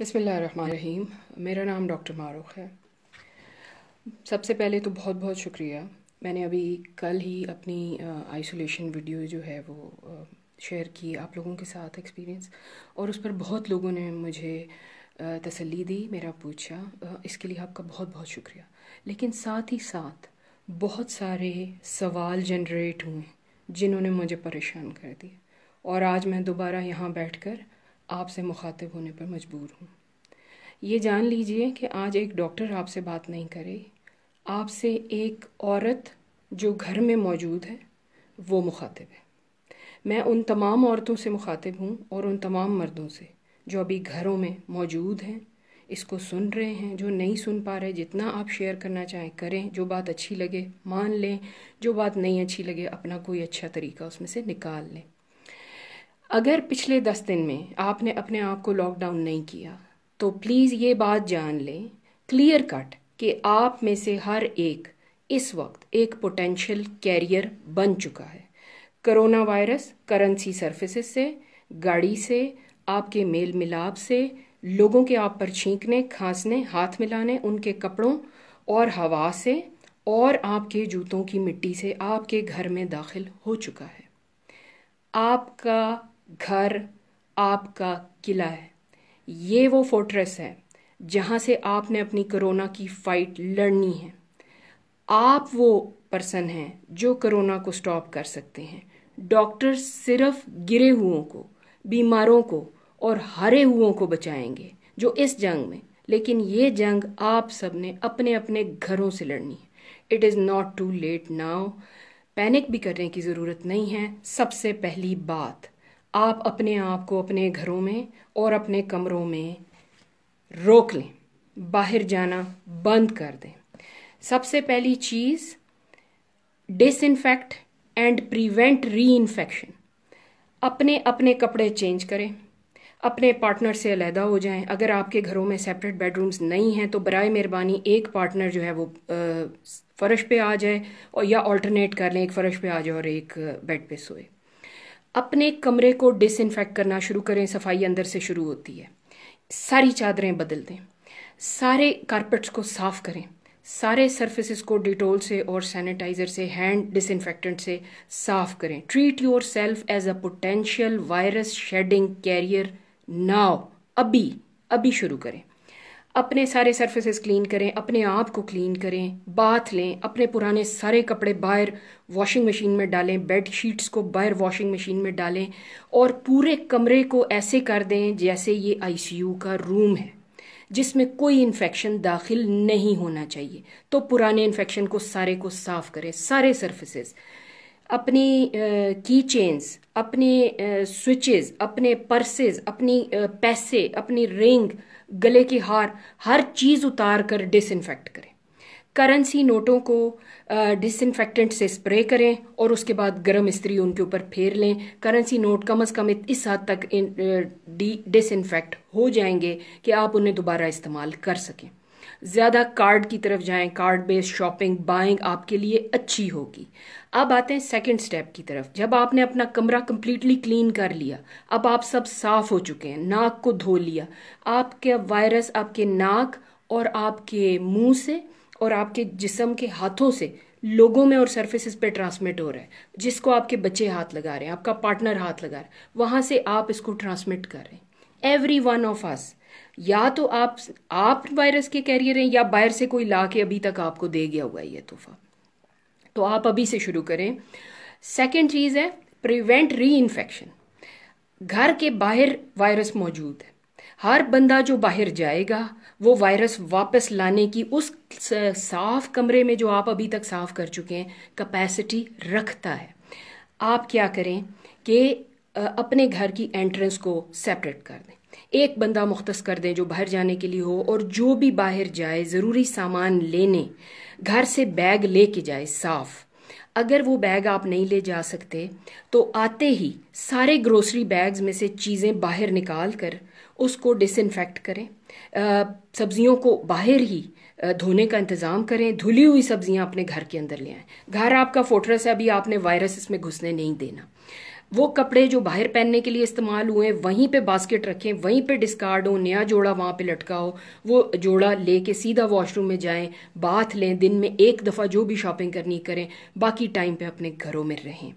बसमीम मेरा नाम डॉक्टर मारूख है सबसे पहले तो बहुत बहुत शुक्रिया मैंने अभी कल ही अपनी आइसोलेशन वीडियो जो है वो शेयर की आप लोगों के साथ एक्सपीरियंस और उस पर बहुत लोगों ने मुझे तसल्ली दी मेरा पूछा इसके लिए आपका बहुत बहुत शुक्रिया लेकिन साथ ही साथ बहुत सारे सवाल जनरेट हुए जिन्होंने मुझे परेशान कर दिया और आज मैं दोबारा यहाँ बैठकर आपसे मुखातिब होने पर मजबूर हूँ ये जान लीजिए कि आज एक डॉक्टर आपसे बात नहीं करे आपसे एक औरत जो घर में मौजूद है वो मुखातिब है मैं उन तमाम औरतों से मुखातिब हूँ और उन तमाम मर्दों से जो अभी घरों में मौजूद हैं इसको सुन रहे हैं जो नहीं सुन पा रहे जितना आप शेयर करना चाहें करें जो बात अच्छी लगे मान लें जो बात नहीं अच्छी लगे अपना कोई अच्छा तरीका उसमें से निकाल लें अगर पिछले दस दिन में आपने अपने आप को लॉकडाउन नहीं किया तो प्लीज़ ये बात जान लें क्लियर कट कि आप में से हर एक इस वक्त एक पोटेंशियल कैरियर बन चुका है कोरोना वायरस करेंसी सर्फिसेस से गाड़ी से आपके मेल मिलाप से लोगों के आप पर छींकने खांसने हाथ मिलाने उनके कपड़ों और हवा से और आपके जूतों की मिट्टी से आपके घर में दाखिल हो चुका है आपका घर आपका किला है ये वो फोर्ट्रेस है जहाँ से आपने अपनी कोरोना की फाइट लड़नी है आप वो पर्सन हैं जो कोरोना को स्टॉप कर सकते हैं डॉक्टर सिर्फ गिरे हुओं को बीमारों को और हरे हुओं को बचाएंगे जो इस जंग में लेकिन ये जंग आप सब ने अपने अपने घरों से लड़नी है it is not too late now panic भी करने की ज़रूरत नहीं है सबसे पहली बात आप अपने आप को अपने घरों में और अपने कमरों में रोक लें बाहर जाना बंद कर दें सबसे पहली चीज़ disinfect and prevent reinfection अपने अपने कपड़े चेंज करें अपने पार्टनर से अलहदा हो जाएं अगर आपके घरों में सेपरेट बेडरूम्स नहीं हैं तो बरए मेहरबानी एक पार्टनर जो है वो फ़र्श पे आ जाए और या ऑल्टरनेट कर लें एक फ़र्श पे आ जाए और एक बेड पे सोए अपने कमरे को डिसइनफेक्ट करना शुरू करें सफाई अंदर से शुरू होती है सारी चादरें बदल दें सारे कारपेट्स को साफ़ करें सारे सर्फेसिस को डिटोल से और सैनिटाइज़र से हैंड डिसइनफेक्टेंट से साफ़ करें treat yourself as a potential virus shedding carrier now अभी अभी शुरू करें अपने सारे सरफेसेस क्लीन करें अपने आप को क्लीन करें बाथ लें अपने पुराने सारे कपड़े बाहर वॉशिंग मशीन में डालें बेड शीट्स को बाहर वॉशिंग मशीन में डालें और पूरे कमरे को ऐसे कर दें जैसे ये आईसीयू का रूम है जिसमें कोई इन्फेक्शन दाखिल नहीं होना चाहिए तो पुराने इन्फेक्शन को सारे को साफ करें सारे सरफेसेस अपनी की चेन्स अपने स्विचेस अपने पर्सेस अपनी पैसे अपनी रिंग गले की हार हर चीज़ उतार कर डिसइनफेक्ट करें करेंसी नोटों को डिसइनफेक्टेंट से स्प्रे करें और उसके बाद गर्म इस्त्री उनके ऊपर फेर लें करेंसी नोट कम अज़ कम इस हद तक डिसइनफेक्ट हो जाएंगे कि आप उन्हें दोबारा इस्तेमाल कर सकें ज़्यादा कार्ड की तरफ जाएं कार्ड बेस्ड शॉपिंग बाइंग आपके लिए अच्छी होगी अब आते हैं सेकंड स्टेप की तरफ जब आपने अपना कमरा कम्प्लीटली क्लीन कर लिया अब आप सब साफ़ हो चुके हैं नाक को धो लिया आपके वायरस आपके नाक और आपके मुंह से और आपके जिसम के हाथों से लोगों में और सर्फेसिस पे ट्रांसमिट हो रहा है जिसको आपके बच्चे हाथ लगा रहे हैं आपका पार्टनर हाथ लगा रहा है वहां से आप इसको ट्रांसमिट कर रहे हैं एवरी वन ऑफ अस या तो आप आप वायरस के कैरियर हैं या बाहर से कोई ला के अभी तक आपको दे गया हुआ है ये तोहफा तो आप अभी से शुरू करें सेकेंड चीज़ है प्रिवेंट री इन्फेक्शन घर के बाहर वायरस मौजूद है हर बंदा जो बाहर जाएगा वो वायरस वापस लाने की उस साफ कमरे में जो आप अभी तक साफ कर चुके हैं कैपेसिटी रखता है आप क्या करें कि अपने घर की एंट्रेंस को सेपरेट कर दें एक बंदा मुख्त कर दें जो बाहर जाने के लिए हो और जो भी बाहर जाए ज़रूरी सामान लेने घर से बैग ले के जाए साफ़ अगर वो बैग आप नहीं ले जा सकते तो आते ही सारे ग्रोसरी बैग्स में से चीज़ें बाहर निकाल कर उसको डिसइनफेक्ट करें सब्जियों को बाहर ही धोने का इंतज़ाम करें धुली हुई सब्जियां अपने घर के अंदर ले आएँ घर आपका फोटरस है अभी आपने वायरस इसमें घुसने नहीं देना वो कपड़े जो बाहर पहनने के लिए इस्तेमाल हुए वहीं पे बास्केट रखें वहीं पे डिस्कार्ड हो नया जोड़ा वहां पे लटका हो वो जोड़ा लेके सीधा वॉशरूम में जाएं बाथ लें दिन में एक दफ़ा जो भी शॉपिंग करनी करें बाकी टाइम पे अपने घरों में रहें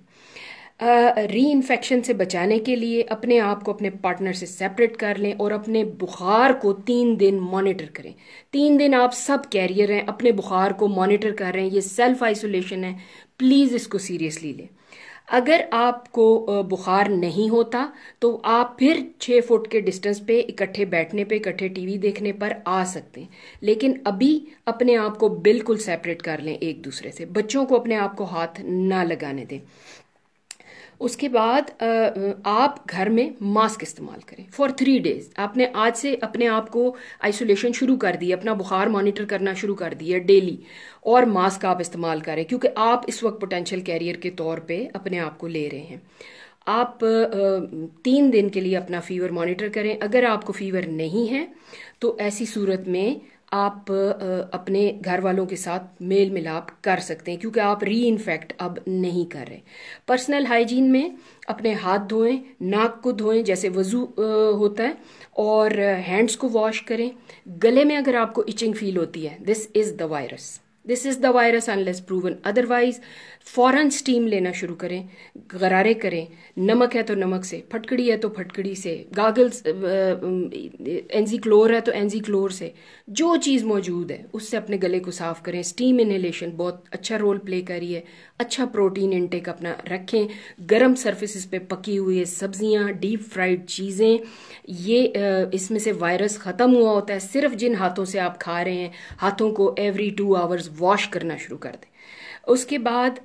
री uh, इन्फेक्शन से बचाने के लिए अपने आप को अपने पार्टनर से सेपरेट कर लें और अपने बुखार को तीन दिन मॉनिटर करें तीन दिन आप सब कैरियर हैं अपने बुखार को मॉनिटर कर रहे हैं ये सेल्फ आइसोलेशन है प्लीज़ इसको सीरियसली लें अगर आपको बुखार नहीं होता तो आप फिर छः फुट के डिस्टेंस पे इकट्ठे बैठने पे इकट्ठे टीवी देखने पर आ सकते हैं लेकिन अभी अपने आप को बिल्कुल सेपरेट कर लें एक दूसरे से बच्चों को अपने आप को हाथ ना लगाने दें उसके बाद आप घर में मास्क इस्तेमाल करें फॉर थ्री डेज आपने आज से अपने आप को आइसोलेशन शुरू कर दिया अपना बुखार मॉनिटर करना शुरू कर दिया डेली और मास्क आप इस्तेमाल करें क्योंकि आप इस वक्त पोटेंशियल कैरियर के तौर पे अपने आप को ले रहे हैं आप तीन दिन के लिए अपना फीवर मॉनिटर करें अगर आपको फीवर नहीं है तो ऐसी सूरत में आप अपने घर वालों के साथ मेल मिलाप कर सकते हैं क्योंकि आप री इन्फेक्ट अब नहीं कर रहे पर्सनल हाइजीन में अपने हाथ धोएं नाक को धोएं जैसे वज़ू होता है और हैंड्स को वॉश करें गले में अगर आपको इचिंग फील होती है this is the virus this is the virus unless proven otherwise फ़ौरन स्टीम लेना शुरू करें गरारे करें नमक है तो नमक से फटकड़ी है तो फटकड़ी से गागल्स एनजीक्लोर है तो एनजीक्लोर से जो चीज़ मौजूद है उससे अपने गले को साफ़ करें स्टीम इनहेलेशन बहुत अच्छा रोल प्ले कर रही है अच्छा प्रोटीन इनटेक अपना रखें गर्म सर्फिस पे पकी हुई सब्जियां डीप फ्राइड चीज़ें ये इसमें से वायरस ख़त्म हुआ होता है सिर्फ जिन हाथों से आप खा रहे हैं हाथों को एवरी टू आवर्स वॉश करना शुरू कर दें उसके बाद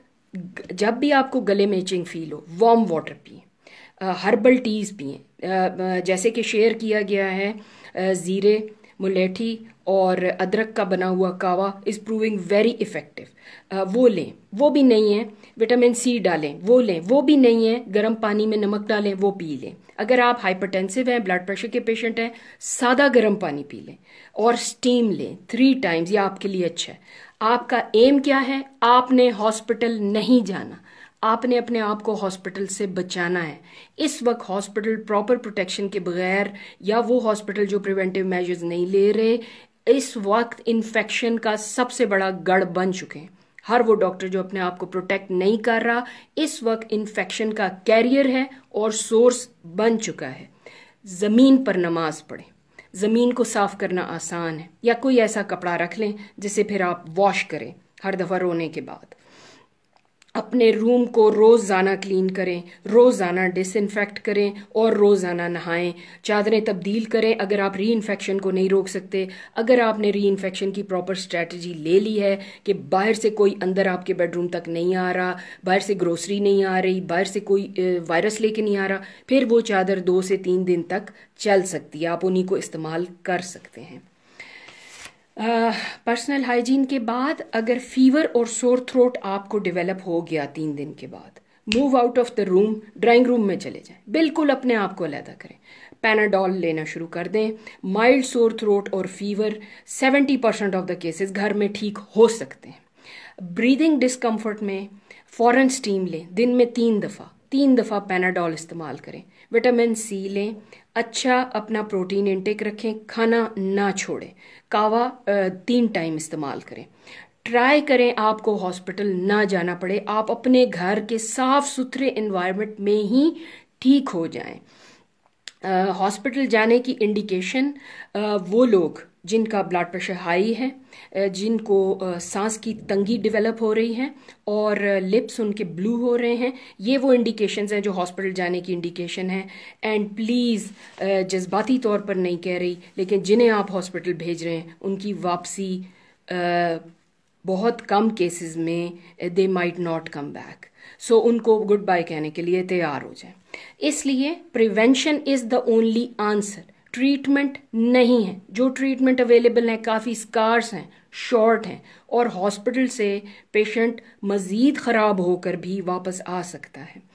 जब भी आपको गले में इचिंग फील हो वार्म वाटर पिए हर्बल टीज पिए जैसे कि शेयर किया गया है ज़ीरे मुलेठी और अदरक का बना हुआ कावा इज़ प्रूविंग वेरी इफ़ेक्टिव वो लें वो भी नहीं है विटामिन सी डालें वो लें वो भी नहीं है गर्म पानी में नमक डालें वो पी लें अगर आप हाइपरटेंसिव हैं ब्लड प्रेशर के पेशेंट हैं सादा गर्म पानी पी लें और स्टीम लें थ्री टाइम्स ये आपके लिए अच्छा है आपका एम क्या है आपने हॉस्पिटल नहीं जाना आपने अपने आप को हॉस्पिटल से बचाना है इस वक्त हॉस्पिटल प्रॉपर प्रोटेक्शन के बगैर या वो हॉस्पिटल जो प्रिवेंटिव मेजर्स नहीं ले रहे इस वक्त इन्फेक्शन का सबसे बड़ा गढ़ बन चुके हैं हर वो डॉक्टर जो अपने आप को प्रोटेक्ट नहीं कर रहा इस वक्त इन्फेक्शन का कैरियर है और सोर्स बन चुका है ज़मीन पर नमाज पढ़ें ज़मीन को साफ करना आसान है या कोई ऐसा कपड़ा रख लें जिसे फिर आप वॉश करें हर दफ़ा रोने के बाद अपने रूम को रोज़ाना क्लीन करें रोज़ाना डिसइनफेक्ट करें और रोज़ाना नहाएं चादरें तब्दील करें अगर आप री इन्फेक्शन को नहीं रोक सकते अगर आपने री इन्फेक्शन की प्रॉपर स्ट्रेटजी ले ली है कि बाहर से कोई अंदर आपके बेडरूम तक नहीं आ रहा बाहर से ग्रोसरी नहीं आ रही बाहर से कोई वायरस लेके नहीं आ रहा फिर वो चादर दो से तीन दिन तक चल सकती है आप उन्हीं को इस्तेमाल कर सकते हैं पर्सनल हाइजीन के बाद अगर फीवर और सोर थ्रोट आपको डेवलप हो गया तीन दिन के बाद move out of the room drawing room में चले जाएं बिल्कुल अपने आप को अलहदा करें पैनाडॉल लेना शुरू कर दें माइल्ड सोर थ्रोट और fever 70 percent of the cases घर में ठीक हो सकते हैं ब्रीदिंग डिस्कम्फर्ट में फॉरन स्टीम लें दिन में तीन दफ़ा तीन दफ़ा पेनाडॉल इस्तेमाल करें विटामिन सी लें अच्छा अपना प्रोटीन इंटेक रखें खाना ना छोड़ें कावा तीन टाइम इस्तेमाल करें ट्राई करें आपको हॉस्पिटल ना जाना पड़े आप अपने घर के साफ सुथरे इन्वायरमेंट में ही ठीक हो जाएं हॉस्पिटल जाने की इंडिकेशन वो लोग जिनका ब्लड प्रेशर हाई है जिनको सांस की तंगी डेवलप हो रही है और लिप्स उनके ब्लू हो रहे हैं ये वो इंडिकेशंस हैं जो हॉस्पिटल जाने की इंडिकेशन है एंड प्लीज़ जज्बाती तौर पर नहीं कह रही लेकिन जिन्हें आप हॉस्पिटल भेज रहे हैं उनकी वापसी बहुत कम केसेस में they might not come back so उनको गुड बाय कहने के लिए तैयार हो जाए इसलिए prevention is the only answer treatment नहीं है जो ट्रीटमेंट अवेलेबल है काफ़ी स्कार्स हैं शॉर्ट हैं और हॉस्पिटल से पेशेंट मज़ीद ख़राब होकर भी वापस आ सकता है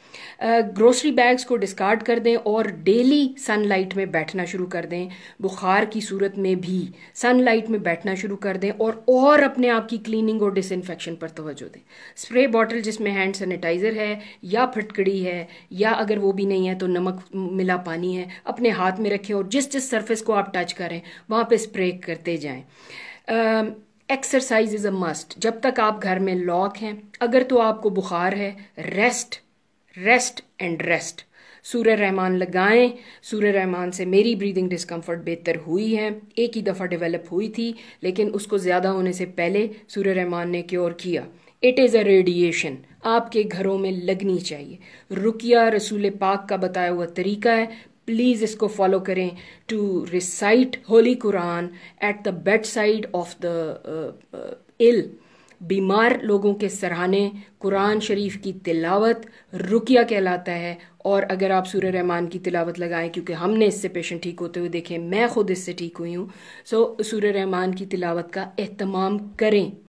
ग्रोसरी बैग्स को डिस्कार्ड कर दें और डेली सनलाइट में बैठना शुरू कर दें बुखार की सूरत में भी सनलाइट में बैठना शुरू कर दें और और अपने आप की क्लीनिंग और डिसइनफेक्शन पर तोज्जो दें स्प्रे बॉटल जिसमें हैंड सैनिटाइज़र है या फटकड़ी है या अगर वो भी नहीं है तो नमक मिला पानी है अपने हाथ में रखें और जिस जिस सरफेस को आप टच करें वहाँ पर स्प्रे करते जाएँ एक्सरसाइज इज़ अ मस्ट जब तक आप घर में लॉक हैं अगर तो आपको बुखार है रेस्ट रेस्ट एंड रेस्ट सूर्य रहमान लगाएं सूर्य रहमान से मेरी ब्रीदिंग डिस्कम्फर्ट बेहतर हुई है एक ही दफ़ा डेवलप हुई थी लेकिन उसको ज़्यादा होने से पहले सूर्य रहमान ने क्योर किया इट इज़ अ रेडिएशन आपके घरों में लगनी चाहिए रुकिया रसूल पाक का बताया हुआ तरीका है प्लीज़ इसको फॉलो करें to recite holy Quran at the bedside of the ill बीमार लोगों के सराहने कुरान शरीफ की तिलावत रुकिया कहलाता है और अगर आप सूर्य रहमान की तिलावत लगाएं क्योंकि हमने इससे पेशेंट ठीक होते हुए देखे मैं खुद इससे ठीक हुई हूँ सो सूर्य रहमान की तिलावत का एहतमाम करें